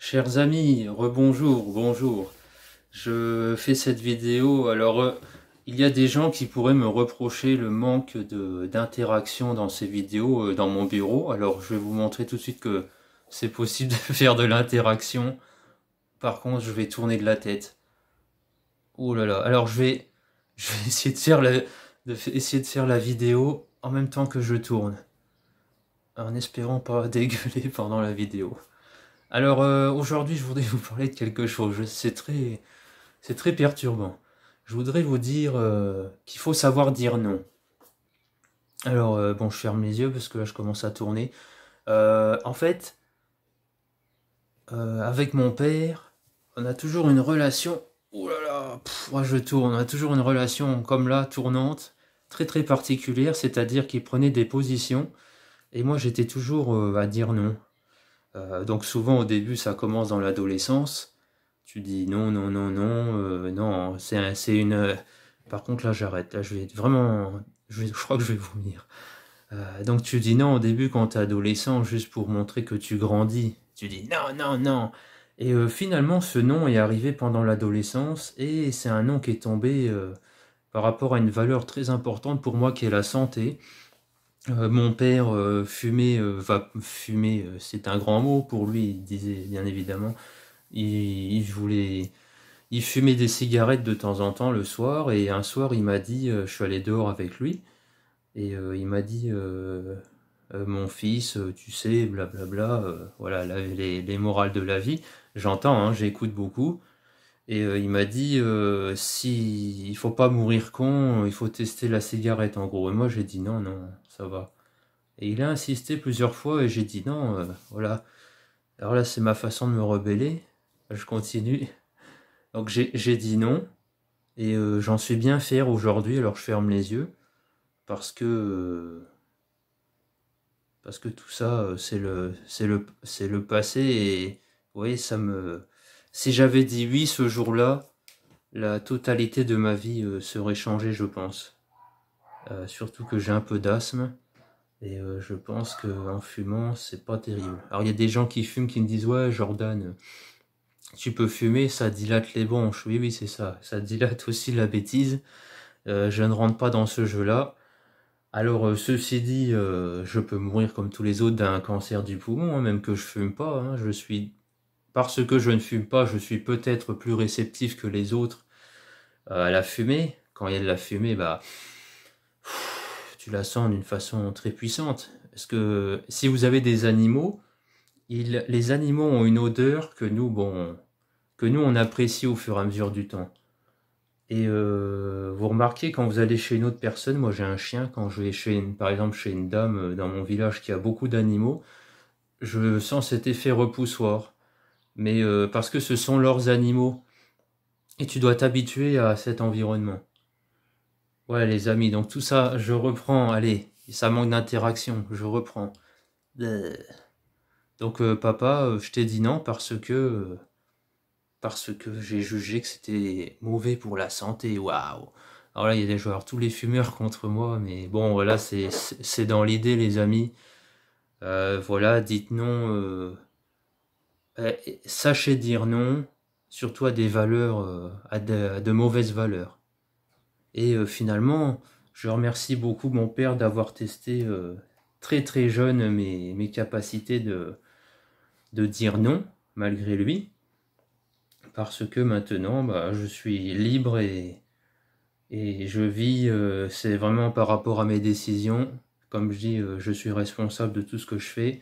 Chers amis, rebonjour, bonjour. Je fais cette vidéo, alors euh, il y a des gens qui pourraient me reprocher le manque d'interaction dans ces vidéos euh, dans mon bureau, alors je vais vous montrer tout de suite que c'est possible de faire de l'interaction. Par contre, je vais tourner de la tête. Oh là là, alors je vais, je vais essayer, de faire de essayer de faire la vidéo en même temps que je tourne. En espérant pas dégueuler pendant la vidéo. Alors euh, aujourd'hui, je voudrais vous parler de quelque chose. C'est très, c'est très perturbant. Je voudrais vous dire euh, qu'il faut savoir dire non. Alors euh, bon, je ferme les yeux parce que là, je commence à tourner. en fait, avec mon père, on a toujours une relation. Oh là là, je tourne. On a toujours une relation comme là, tournante, très très particulière. C'est-à-dire qu'il prenait des positions et moi j'étais toujours à dire non euh, donc souvent au début, ça commence dans l'adolescence. Tu dis non, non, non, non, euh, non, c'est, c'est une... Euh, par contre là j'arrête, là je vais vraiment... Je, crois que je vais vomir. donc tu dis non au début quand t'es adolescent, juste pour montrer que tu grandis. Tu dis non, non, non. Et finalement ce nom est arrivé pendant l'adolescence et c'est un nom qui est tombé par rapport à une valeur très importante pour moi qui est la santé. Euh, mon père euh, fumait, euh, va c'est un grand mot pour lui, il disait bien évidemment. Il, voulait, il fumait des cigarettes de temps en temps le soir et un soir il m'a dit, je suis allé dehors avec lui et il m'a dit, mon fils, tu sais, blablabla, bla bla, voilà les, morales de la vie. J'entends, hein, j'écoute beaucoup, et euh, il m'a dit, euh, si il faut pas mourir con, il faut tester la cigarette en gros. Et moi j'ai dit non, non, ça va. Et il a insisté plusieurs fois et j'ai dit non, euh, voilà. Alors là c'est ma façon de me rebeller. Je continue. Donc j'ai dit non. Et j'en suis bien fier aujourd'hui, alors je ferme les yeux. Parce que... parce que tout ça, c'est le, le, le passé et... Vous voyez, ça me si j'avais dit oui ce jour-là, la totalité de ma vie euh, serait changée, je pense. Euh, surtout que j'ai un peu d'asthme. Et euh, je pense qu'en fumant, c'est pas terrible. Alors il y a des gens qui fument qui me disent Ouais, Jordan, tu peux fumer, ça dilate les bronches. Oui, oui, c'est ça. Ça dilate aussi la bêtise. je ne rentre pas dans ce jeu-là. Alors, ceci dit, je peux mourir comme tous les autres d'un cancer du poumon, hein, même que je fume pas. Hein. je suis parce que je ne fume pas, je suis peut-être plus réceptif que les autres euh, à la fumée. Quand il y a de la fumée, bah, tu la sens d'une façon très puissante. Parce que si vous avez des animaux, les animaux ont une odeur que nous, bon, que nous, on apprécie au fur et à mesure du temps. Et euh, vous remarquez quand vous allez chez une autre personne, moi j'ai un chien, quand je vais chez par exemple chez une dame euh, dans mon village qui a beaucoup d'animaux, je sens cet effet repoussoir mais euh, parce que ce sont leurs animaux. Et tu dois t'habituer à cet environnement. Voilà, les amis, donc tout ça, je reprends, allez, ça manque d'interaction, je reprends. Donc euh, papa, euh, je t'ai dit non parce que parce que j'ai jugé que c'était mauvais pour la santé. Waouh Alors là, il y a des joueurs, tous les fumeurs contre moi, mais bon, voilà, c'est dans l'idée, les amis. voilà, dites non. Euh, sachez dire non, surtout à des valeurs, euh, à de, mauvaises valeurs. Et euh, finalement, je remercie beaucoup mon père d'avoir testé très très jeune mes, capacités de, dire non, malgré lui, parce que maintenant, bah, je suis libre et, je vis, c'est vraiment par rapport à mes décisions. Comme je dis, je suis responsable de tout ce que je fais.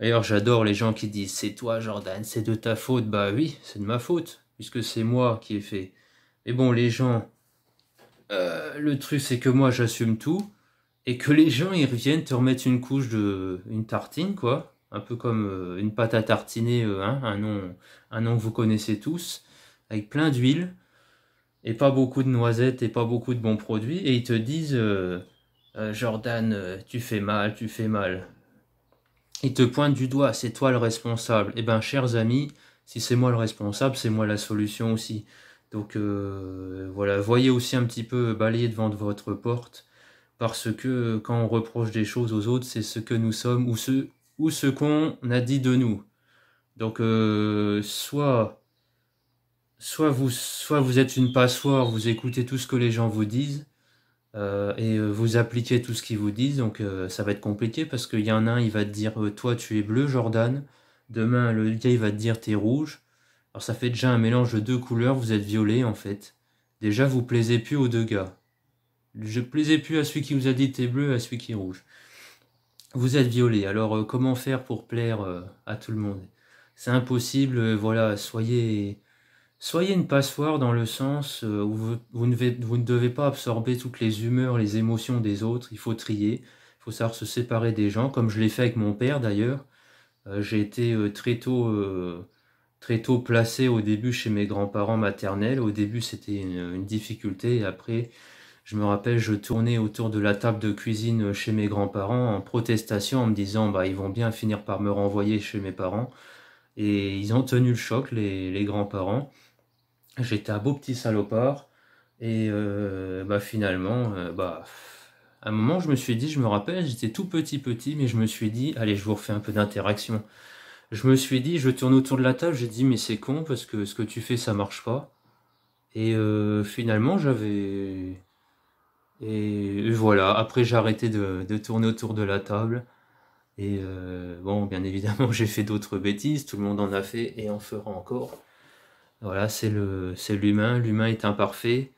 D'ailleurs, j'adore les gens qui disent c'est toi, Jordan, c'est de ta faute. Bah oui, c'est de ma faute, puisque c'est moi qui ai fait. Mais bon, les gens, euh, le truc c'est que moi j'assume tout et que les gens ils reviennent te remettre une couche de une tartine quoi, un peu comme euh, une pâte à tartiner, euh, hein, un nom un nom que vous connaissez tous, avec plein d'huile et pas beaucoup de noisettes et pas beaucoup de bons produits et ils te disent Jordan tu fais mal, tu fais mal il te pointe du doigt, c'est toi le responsable. Eh bien, chers amis, si c'est moi le responsable, c'est moi la solution aussi. Donc euh, voilà, voyez aussi un petit peu balayer devant votre porte, parce que quand on reproche des choses aux autres, c'est ce que nous sommes ou ce, ou ce qu'on a dit de nous. Donc euh, soit, soit, vous, soit vous êtes une passoire, vous écoutez tout ce que les gens vous disent, euh, et euh, vous appliquez tout ce qu'ils vous disent, donc euh, ça va être compliqué parce qu'il y en a un, il va te dire toi tu es bleu Jordan, demain le gars il va te dire t'es rouge, alors ça fait déjà un mélange de deux couleurs, vous êtes violet en fait. Déjà vous plaisez plus aux deux gars. Je plaisais plus à celui qui vous a dit t'es bleu, à celui qui est rouge. Vous êtes violet, alors comment faire pour plaire à tout le monde C'est impossible, voilà, soyez Soyez une passoire dans le sens euh, où vous, ne devez, pas absorber toutes les humeurs, les émotions des autres. Il faut trier, il faut savoir se séparer des gens, comme je l'ai fait avec mon père d'ailleurs. Euh, j'ai été euh, très tôt, très tôt placé au début chez mes grands-parents maternels. Au début, c'était une, difficulté. Et après, je me rappelle, je tournais autour de la table de cuisine chez mes grands-parents en protestation, en me disant, bah, ils vont bien finir par me renvoyer chez mes parents. Et ils ont tenu le choc, les grands-parents j'étais un beau petit salopard. Et euh, bah, finalement, euh, bah, à un moment, je me suis dit, je me rappelle, j'étais tout petit petit, mais je me suis dit, allez, je vous refais un peu d'interaction. Je me suis dit, je tourne autour de la table, j'ai dit, mais c'est con, parce que ce que tu fais, ça marche pas. Et euh, finalement, j'avais... Et voilà, après j'ai arrêté de, tourner autour de la table. Et bon, bien évidemment, j'ai fait d'autres bêtises, tout le monde en a fait et en fera encore. Voilà, c'est le, c'est l'humain. L'humain est imparfait.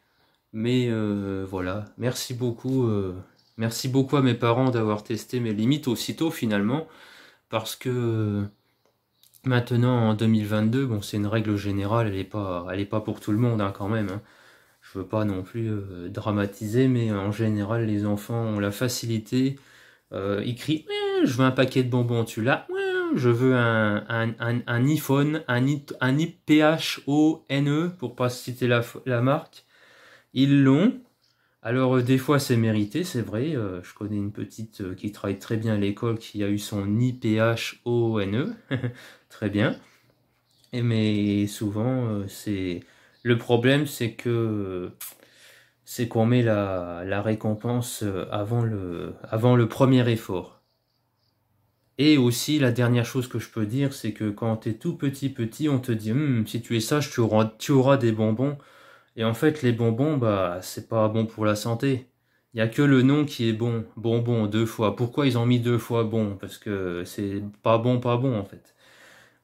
Mais euh, voilà, merci beaucoup. Euh, merci beaucoup à mes parents d'avoir testé mes limites aussitôt finalement. Parce que maintenant en 2022, bon, c'est une règle générale, elle est pas, elle est pas pour tout le monde hein, quand même. Hein. Je veux pas non plus euh, dramatiser, mais en général, les enfants ont la facilité. ils crient eh, Je veux un paquet de bonbons, tu l'as je veux un, iPhone, un, un IPHONE, e, pour pas citer la, marque. Ils l'ont. Alors euh, des fois c'est mérité, c'est vrai. Euh, je connais une petite euh, qui travaille très bien à l'école qui a eu son IPHONE. très bien. mais souvent c'est le problème c'est que c'est qu'on met la, récompense avant le premier effort. Et aussi, la dernière chose que je peux dire, c'est que quand tu es tout petit, petit, on te dit hum, si tu es sage, tu auras, tu auras des bonbons. Et en fait, les bonbons, bah, c'est pas bon pour la santé. Il n'y a que le nom qui est bon. Bonbon, deux fois. Pourquoi ils ont mis deux fois bon Parce que c'est pas bon, pas bon, en fait.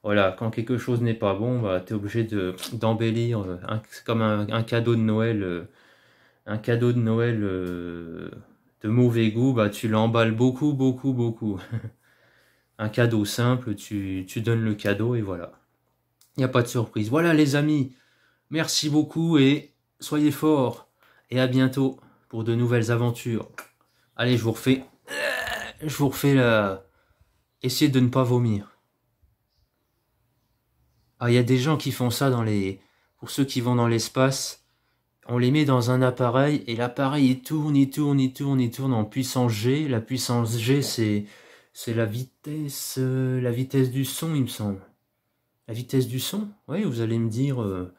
Voilà, quand quelque chose n'est pas bon, bah, tu es obligé d'embellir. Euh, c'est comme un, cadeau de Noël. Euh, un cadeau de Noël euh, de mauvais goût, bah, tu l'emballes beaucoup, beaucoup, beaucoup. un cadeau simple, tu, tu donnes le cadeau et voilà. Il n'y a pas de surprise. Voilà les amis, merci beaucoup et soyez forts et à bientôt pour de nouvelles aventures. Allez, je vous refais. Je vous refais la. Essayez de ne pas vomir. Ah, il y a des gens qui font ça dans les. Pour ceux qui vont dans l'espace, on les met dans un appareil et l'appareil il tourne, il tourne, il tourne, il tourne en puissance G. La puissance G, c'est c'est la vitesse, euh, la vitesse du son, il me semble. La vitesse du son, oui, vous allez me dire euh,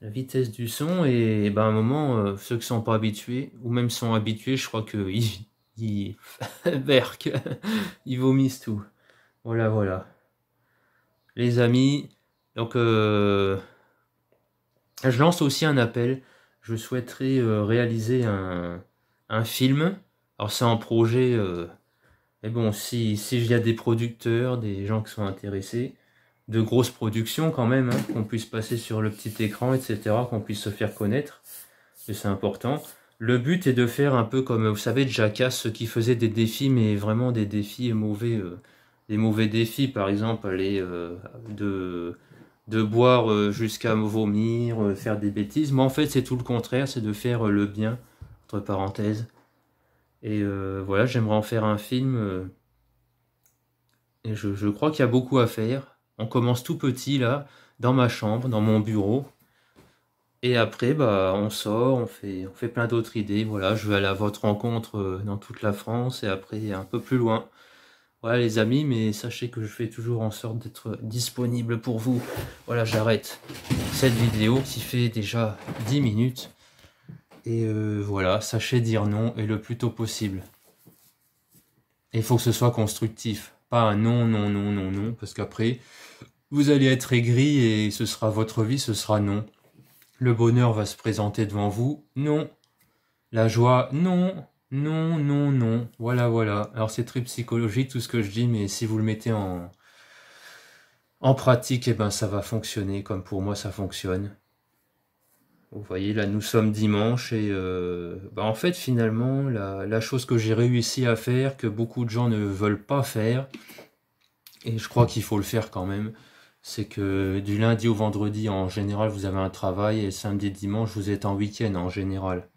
la vitesse du son, et, ben, un moment, euh, ceux qui sont pas habitués, ou même sont habitués, je crois que ils, ils ils vomissent tout. Voilà, voilà. Les amis, donc je lance aussi un appel. Je souhaiterais réaliser un, film. Alors c'est un projet et bon, si il y a des producteurs, des gens qui sont intéressés, de grosses productions quand même, hein, qu'on puisse passer sur le petit écran, etc., qu'on puisse se faire connaître, c'est important. Le but est de faire un peu comme, vous savez, Jackass, qui faisait des défis, mais vraiment des défis mauvais, euh, des mauvais défis, par exemple, aller euh, de, boire euh, jusqu'à vomir, faire des bêtises, mais en fait c'est tout le contraire, c'est de faire le bien, entre parenthèses, et euh, voilà, j'aimerais en faire un film. Euh, et je, crois qu'il y a beaucoup à faire. On commence tout petit là, dans ma chambre, dans mon bureau. Et après, bah, on sort, on fait, on fait plein d'autres idées. Voilà, je vais aller à votre rencontre euh, dans toute la France et après un peu plus loin. Voilà les amis, mais sachez que je fais toujours en sorte d'être disponible pour vous. Voilà, j'arrête cette vidéo qui fait déjà 10 minutes. Et euh, voilà, sachez dire non et le plus tôt possible. il faut que ce soit constructif. Pas un non, non, non, non, non, parce qu'après, vous allez être aigri et ce sera votre vie, ce sera non. Le bonheur va se présenter devant vous, non. La joie, non, non, non, non. Voilà, voilà. Alors c'est très psychologique tout ce que je dis, mais si vous le mettez en, en pratique, eh ben, ça va fonctionner comme pour moi ça fonctionne. Vous voyez, là, nous sommes dimanche et euh, bah, en fait, finalement, la, chose que j'ai réussi à faire, que beaucoup de gens ne veulent pas faire, et je crois qu'il faut le faire quand même, c'est que du lundi au vendredi, en général, vous avez un travail et samedi et dimanche, vous êtes en week-end en général.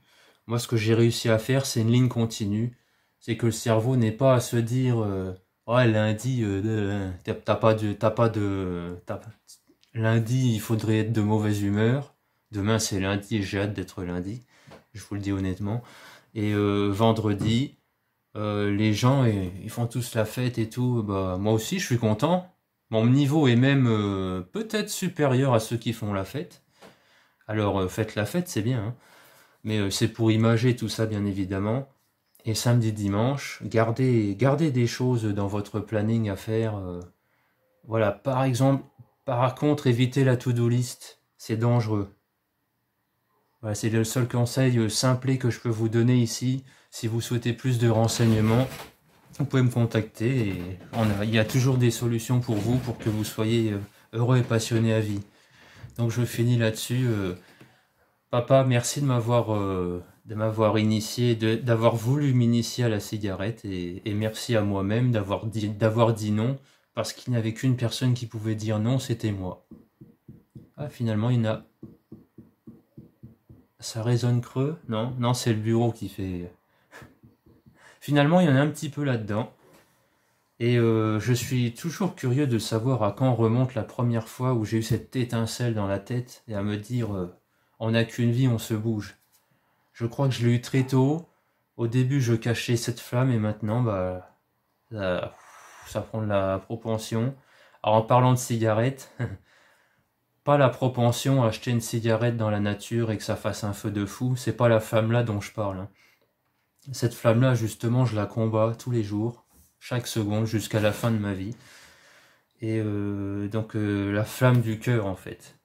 Moi, ce que j'ai réussi à faire, c'est une ligne continue. C'est que le cerveau n'est pas à se dire euh, ah, lundi, euh, t'as pas de. pas de lundi, il faudrait être de mauvaise humeur. Demain, c'est lundi j'ai hâte d'être lundi. Je vous le dis honnêtement. Et euh, vendredi, euh, les gens, ils font tous la fête et tout. Bah, moi aussi, je suis content. Mon niveau est même euh, peut-être supérieur à ceux qui font la fête. Alors, faites la fête, c'est bien. Hein. Mais c'est pour imager tout ça, bien évidemment. Et samedi, dimanche, gardez, gardez des choses dans votre planning à faire. voilà, par exemple, par contre, évitez la to-do list. C'est dangereux. Voilà, c'est le seul conseil euh, simple que je peux vous donner ici. Si vous souhaitez plus de renseignements, vous pouvez me contacter. Et il y a toujours des solutions pour vous, pour que vous soyez euh, heureux et passionné à vie. Donc je finis là-dessus. Euh. papa, merci de m'avoir de m'avoir initié, d'avoir voulu m'initier à la cigarette et, merci à moi-même d'avoir dit, d'avoir dit non parce qu'il n'y avait qu'une personne qui pouvait dire non, c'était moi. Ah, finalement, il y en a ça résonne creux Non, non, c'est le bureau qui fait. Finalement, il y en a un petit peu là-dedans. Et euh, je suis toujours curieux de savoir à quand remonte la première fois où j'ai eu cette étincelle dans la tête et à me dire euh, on n'a qu'une vie, on se bouge. Je crois que je l'ai eu très tôt. Au début, je cachais cette flamme et maintenant, bah, ça, ça prend de la propension. Alors, en parlant de cigarettes, pas la propension à acheter une cigarette dans la nature et que ça fasse un feu de fou, c'est pas la flamme-là dont je parle. Hein. Cette flamme-là, justement, je la combats tous les jours, chaque seconde, jusqu'à la fin de ma vie. Et euh, donc euh, la flamme du cœur, en fait.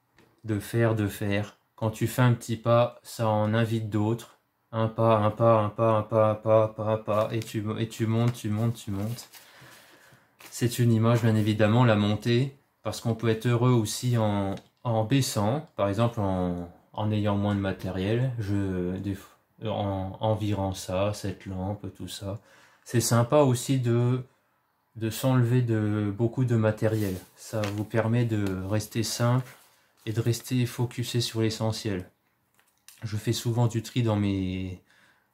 De faire, de faire. Quand tu fais un petit pas, ça en invite d'autres. Un pas, un pas, un pas, un pas, un pas, un pas, un pas. Et tu, et tu montes, tu montes, tu montes. C'est une image, bien évidemment, la montée parce qu'on peut être heureux aussi en, en baissant, par exemple en, en ayant moins de matériel, je, en, en, ça, cette lampe, tout ça. C'est sympa aussi de, de s'enlever de beaucoup de matériel. Ça vous permet de rester simple et de rester focusé sur l'essentiel. Je fais souvent du tri dans mes,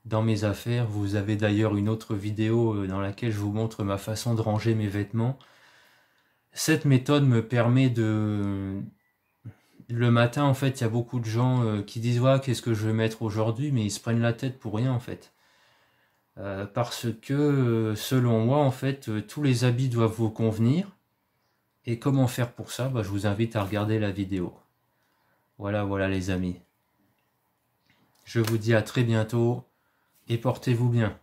dans mes affaires. Vous avez d'ailleurs une autre vidéo euh, dans laquelle je vous montre ma façon de ranger mes vêtements. Cette méthode me permet de, le matin, en fait, il y a beaucoup de gens euh, qui disent qu'est-ce que je vais mettre aujourd'hui, mais ils se prennent la tête pour rien, en fait. Euh, parce que, euh, selon moi, en fait, tous les habits doivent vous convenir. Et comment faire pour ça bah, Je vous invite à regarder la vidéo. Voilà, voilà, les amis. Je vous dis à très bientôt et portez-vous bien.